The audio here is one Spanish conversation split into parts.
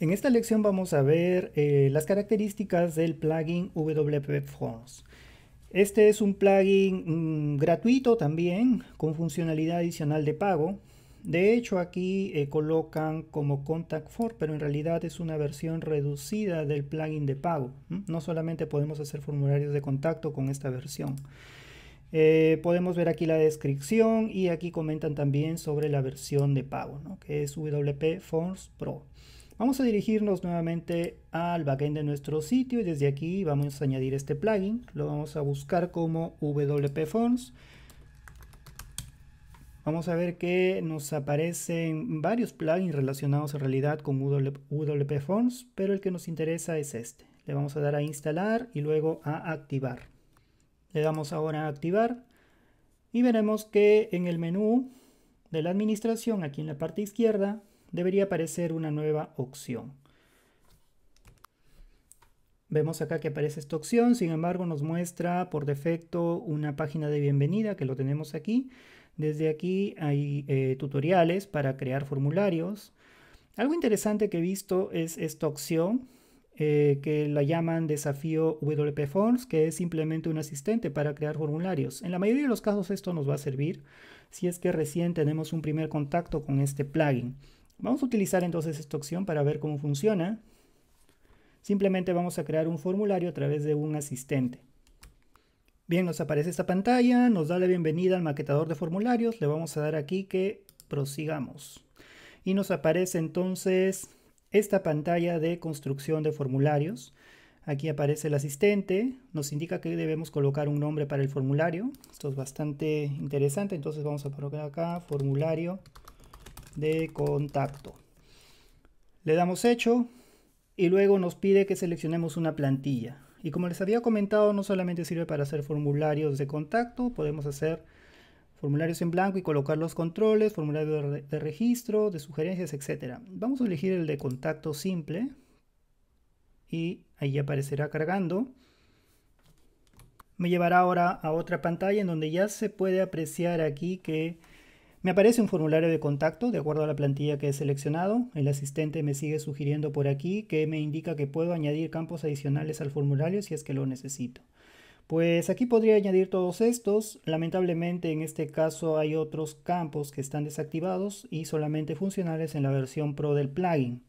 En esta lección vamos a ver eh, las características del plugin WP Forms. Este es un plugin mm, gratuito también, con funcionalidad adicional de pago. De hecho, aquí eh, colocan como Contact Form, pero en realidad es una versión reducida del plugin de pago. No solamente podemos hacer formularios de contacto con esta versión. Eh, podemos ver aquí la descripción y aquí comentan también sobre la versión de pago, que es WP Forms Pro. Vamos a dirigirnos nuevamente al backend de nuestro sitio y desde aquí vamos a añadir este plugin. Lo vamos a buscar como WP Fonts. Vamos a ver que nos aparecen varios plugins relacionados en realidad con WP Fonts, pero el que nos interesa es este. Le vamos a dar a instalar y luego a activar. Le damos ahora a activar y veremos que en el menú de la administración, aquí en la parte izquierda, debería aparecer una nueva opción. Vemos acá que aparece esta opción, sin embargo nos muestra por defecto una página de bienvenida que lo tenemos aquí. Desde aquí hay eh, tutoriales para crear formularios. Algo interesante que he visto es esta opción eh, que la llaman desafío WP Forms, que es simplemente un asistente para crear formularios. En la mayoría de los casos esto nos va a servir si es que recién tenemos un primer contacto con este plugin. Vamos a utilizar entonces esta opción para ver cómo funciona. Simplemente vamos a crear un formulario a través de un asistente. Bien, nos aparece esta pantalla, nos da la bienvenida al maquetador de formularios, le vamos a dar aquí que prosigamos. Y nos aparece entonces esta pantalla de construcción de formularios. Aquí aparece el asistente, nos indica que debemos colocar un nombre para el formulario. Esto es bastante interesante, entonces vamos a colocar acá formulario de contacto. Le damos hecho y luego nos pide que seleccionemos una plantilla. Y como les había comentado, no solamente sirve para hacer formularios de contacto, podemos hacer formularios en blanco y colocar los controles, formularios de, de registro, de sugerencias, etc. Vamos a elegir el de contacto simple y ahí aparecerá cargando. Me llevará ahora a otra pantalla en donde ya se puede apreciar aquí que me aparece un formulario de contacto de acuerdo a la plantilla que he seleccionado. El asistente me sigue sugiriendo por aquí que me indica que puedo añadir campos adicionales al formulario si es que lo necesito. Pues aquí podría añadir todos estos. Lamentablemente en este caso hay otros campos que están desactivados y solamente funcionales en la versión Pro del plugin.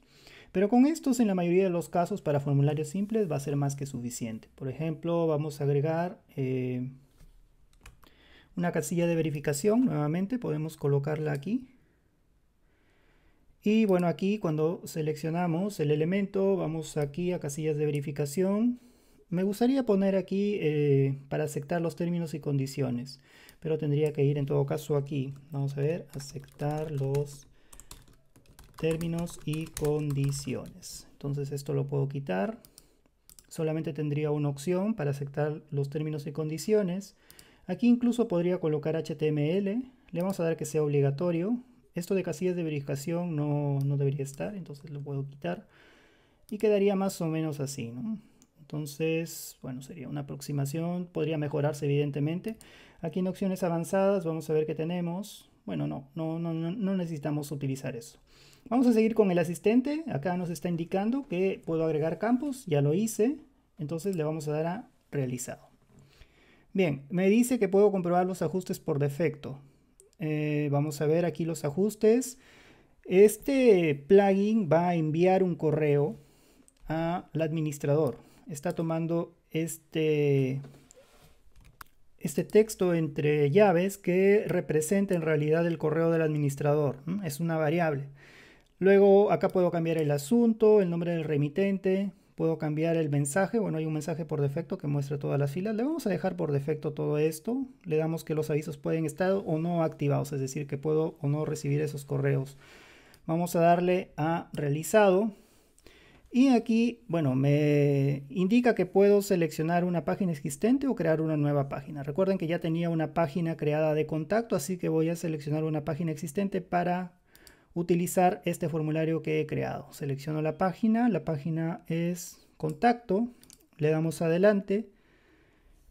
Pero con estos en la mayoría de los casos para formularios simples va a ser más que suficiente. Por ejemplo, vamos a agregar eh, una casilla de verificación, nuevamente podemos colocarla aquí. Y bueno, aquí cuando seleccionamos el elemento, vamos aquí a casillas de verificación. Me gustaría poner aquí eh, para aceptar los términos y condiciones, pero tendría que ir en todo caso aquí. Vamos a ver, aceptar los términos y condiciones. Entonces esto lo puedo quitar. Solamente tendría una opción para aceptar los términos y condiciones. Aquí incluso podría colocar HTML, le vamos a dar que sea obligatorio. Esto de casillas de verificación no, debería estar, entonces lo puedo quitar. Y quedaría más o menos así, Entonces, bueno, sería una aproximación, podría mejorarse evidentemente. Aquí en opciones avanzadas vamos a ver qué tenemos. Bueno, no, no, no, no necesitamos utilizar eso. Vamos a seguir con el asistente. Acá nos está indicando que puedo agregar campos, ya lo hice. Entonces le vamos a dar a realizado. Bien, me dice que puedo comprobar los ajustes por defecto. Eh, vamos a ver aquí los ajustes. Este plugin va a enviar un correo al administrador. Está tomando este, este texto entre llaves que representa en realidad el correo del administrador. Es una variable. Luego acá puedo cambiar el asunto, el nombre del remitente, Puedo cambiar el mensaje. Bueno, hay un mensaje por defecto que muestra todas las filas. Le vamos a dejar por defecto todo esto. Le damos que los avisos pueden estar o no activados, es decir, que puedo o no recibir esos correos. Vamos a darle a realizado. Y aquí, bueno, me indica que puedo seleccionar una página existente o crear una nueva página. Recuerden que ya tenía una página creada de contacto, así que voy a seleccionar una página existente para utilizar este formulario que he creado. Selecciono la página, la página es contacto, le damos adelante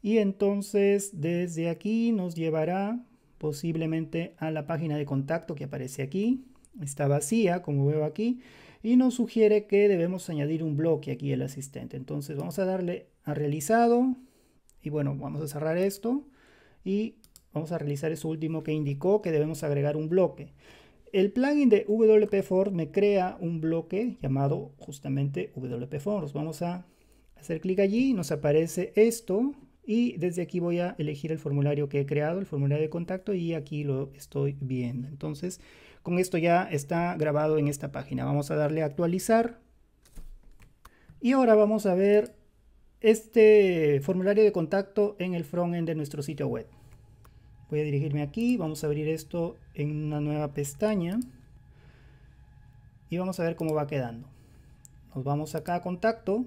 y entonces desde aquí nos llevará posiblemente a la página de contacto que aparece aquí. Está vacía, como veo aquí, y nos sugiere que debemos añadir un bloque aquí el asistente. Entonces vamos a darle a realizado y bueno, vamos a cerrar esto y vamos a realizar eso último que indicó que debemos agregar un bloque. El plugin de wp me crea un bloque llamado justamente wp Vamos a hacer clic allí, nos aparece esto y desde aquí voy a elegir el formulario que he creado, el formulario de contacto y aquí lo estoy viendo. Entonces, con esto ya está grabado en esta página. Vamos a darle a actualizar y ahora vamos a ver este formulario de contacto en el frontend de nuestro sitio web voy a dirigirme aquí, vamos a abrir esto en una nueva pestaña y vamos a ver cómo va quedando. Nos vamos acá a contacto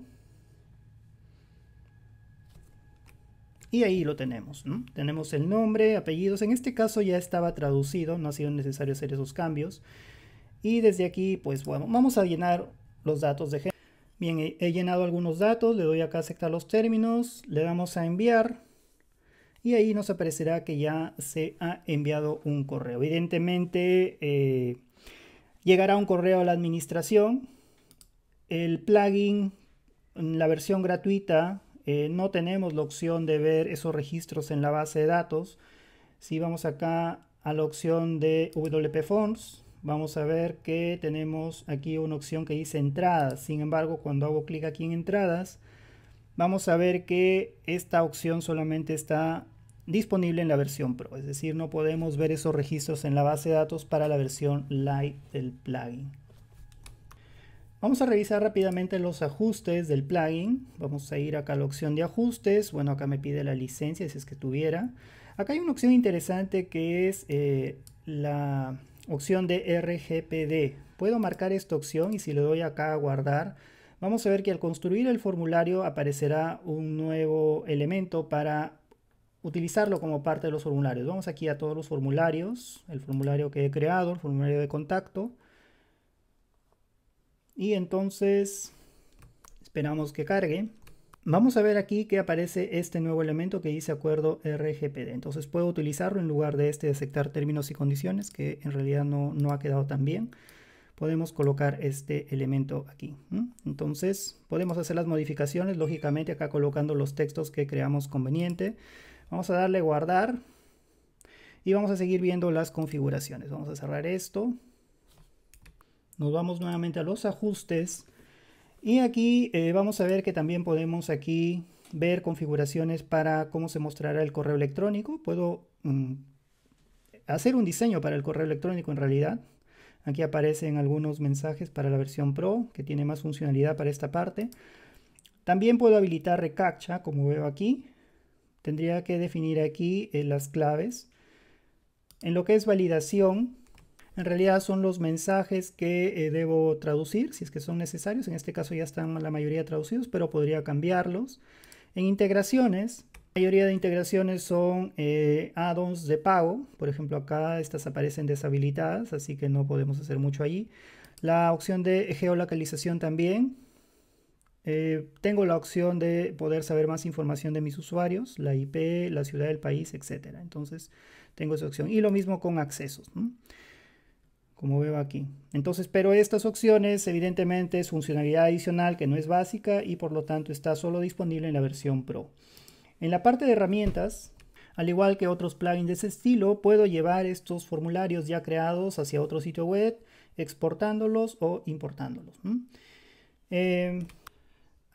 y ahí lo tenemos. Tenemos el nombre, apellidos, en este caso ya estaba traducido, no ha sido necesario hacer esos cambios. Y desde aquí, pues bueno, vamos a llenar los datos de Bien, he llenado algunos datos, le doy acá a aceptar los términos, le damos a enviar y ahí nos aparecerá que ya se ha enviado un correo. Evidentemente eh, llegará un correo a la administración. El plugin, mm, la versión gratuita, eh, no tenemos la opción de ver esos registros en la base de datos. Si vamos acá a la opción de WP Forms, vamos a ver que tenemos aquí una opción que dice entradas. Sin embargo, cuando hago clic aquí en entradas, vamos a ver que esta opción solamente está disponible en la versión Pro, es decir, no podemos ver esos registros en la base de datos para la versión light del plugin. Vamos a revisar rápidamente los ajustes del plugin. Vamos a ir acá a la opción de ajustes. Bueno, acá me pide la licencia si es que tuviera. Acá hay una opción interesante que es eh, la opción de RGPD. Puedo marcar esta opción y si le doy acá a guardar, vamos a ver que al construir el formulario aparecerá un nuevo elemento para utilizarlo como parte de los formularios. Vamos aquí a todos los formularios, el formulario que he creado, el formulario de contacto. Y entonces esperamos que cargue. Vamos a ver aquí que aparece este nuevo elemento que dice acuerdo RGPD. Entonces puedo utilizarlo en lugar de este de aceptar términos y condiciones que en realidad no, no ha quedado tan bien. Podemos colocar este elemento aquí. Entonces podemos hacer las modificaciones, lógicamente acá colocando los textos que creamos conveniente. Vamos a darle guardar y vamos a seguir viendo las configuraciones. Vamos a cerrar esto. Nos vamos nuevamente a los ajustes y aquí eh, vamos a ver que también podemos aquí ver configuraciones para cómo se mostrará el correo electrónico. Puedo mm, hacer un diseño para el correo electrónico en realidad. Aquí aparecen algunos mensajes para la versión Pro, que tiene más funcionalidad para esta parte. También puedo habilitar reCAPTCHA, como veo aquí. Tendría que definir aquí eh, las claves. En lo que es validación, en realidad son los mensajes que eh, debo traducir, si es que son necesarios. En este caso ya están la mayoría traducidos, pero podría cambiarlos. En integraciones, la mayoría de integraciones son eh, add-ons de pago. Por ejemplo, acá estas aparecen deshabilitadas, así que no podemos hacer mucho allí. La opción de geolocalización también, eh, tengo la opción de poder saber más información de mis usuarios, la IP, la ciudad del país, etc. Entonces, tengo esa opción. Y lo mismo con accesos, como veo aquí. Entonces, pero estas opciones evidentemente es funcionalidad adicional que no es básica y por lo tanto está solo disponible en la versión Pro. En la parte de herramientas, al igual que otros plugins de ese estilo, puedo llevar estos formularios ya creados hacia otro sitio web, exportándolos o importándolos. Eh,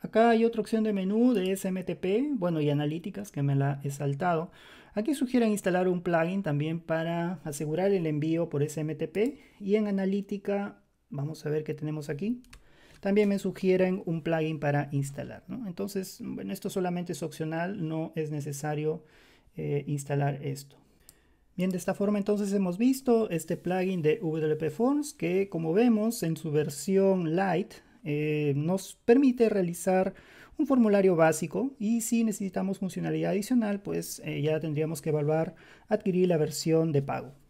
Acá hay otra opción de menú de SMTP, bueno, y analíticas que me la he saltado. Aquí sugieren instalar un plugin también para asegurar el envío por SMTP. Y en analítica, vamos a ver qué tenemos aquí. También me sugieren un plugin para instalar. Entonces, bueno, esto solamente es opcional, no es necesario eh, instalar esto. Bien, de esta forma entonces hemos visto este plugin de WPForms que como vemos en su versión light eh, nos permite realizar un formulario básico y si necesitamos funcionalidad adicional, pues eh, ya tendríamos que evaluar adquirir la versión de pago.